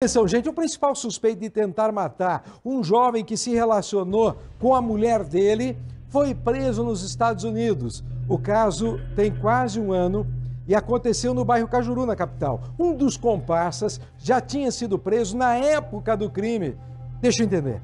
Atenção, é gente, o principal suspeito de tentar matar um jovem que se relacionou com a mulher dele foi preso nos Estados Unidos. O caso tem quase um ano e aconteceu no bairro Cajuru, na capital. Um dos comparsas já tinha sido preso na época do crime. Deixa eu entender.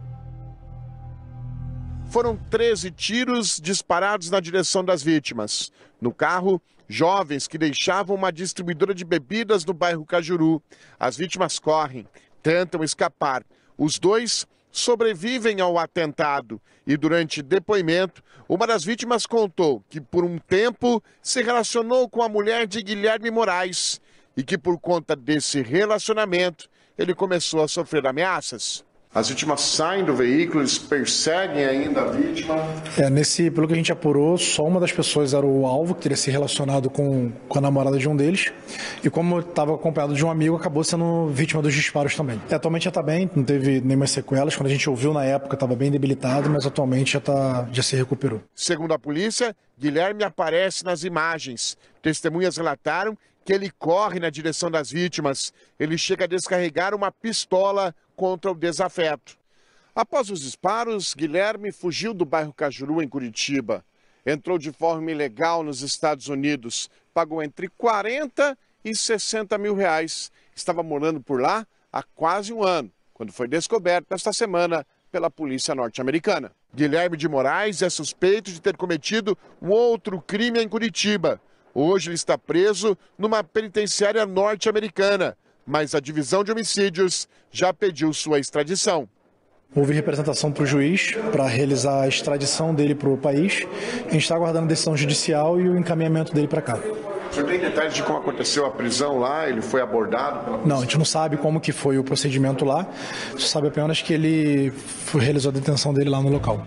Foram 13 tiros disparados na direção das vítimas. No carro, jovens que deixavam uma distribuidora de bebidas no bairro Cajuru. As vítimas correm, tentam escapar. Os dois sobrevivem ao atentado e, durante depoimento, uma das vítimas contou que, por um tempo, se relacionou com a mulher de Guilherme Moraes e que, por conta desse relacionamento, ele começou a sofrer ameaças. As vítimas saem do veículo, eles perseguem ainda a vítima. É, nesse, pelo que a gente apurou, só uma das pessoas era o alvo, que teria se relacionado com, com a namorada de um deles. E como estava acompanhado de um amigo, acabou sendo vítima dos disparos também. E é, atualmente já está bem, não teve nenhuma sequelas. Quando a gente ouviu na época, estava bem debilitado, mas atualmente já, tá, já se recuperou. Segundo a polícia, Guilherme aparece nas imagens. Testemunhas relataram que ele corre na direção das vítimas. Ele chega a descarregar uma pistola contra o desafeto. Após os disparos, Guilherme fugiu do bairro Cajuru, em Curitiba. Entrou de forma ilegal nos Estados Unidos. Pagou entre 40 e 60 mil reais. Estava morando por lá há quase um ano, quando foi descoberto esta semana pela polícia norte-americana. Guilherme de Moraes é suspeito de ter cometido um outro crime em Curitiba. Hoje ele está preso numa penitenciária norte-americana mas a divisão de homicídios já pediu sua extradição. Houve representação para o juiz para realizar a extradição dele para o país. A gente está aguardando a decisão judicial e o encaminhamento dele para cá. Você tem detalhes de como aconteceu a prisão lá? Ele foi abordado? Não, a gente não sabe como que foi o procedimento lá. gente sabe apenas que ele realizou a detenção dele lá no local.